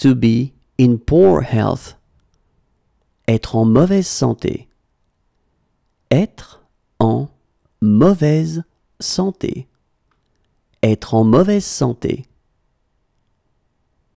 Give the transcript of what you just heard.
to be in poor health, être en mauvaise santé, être en mauvaise santé, être en mauvaise santé.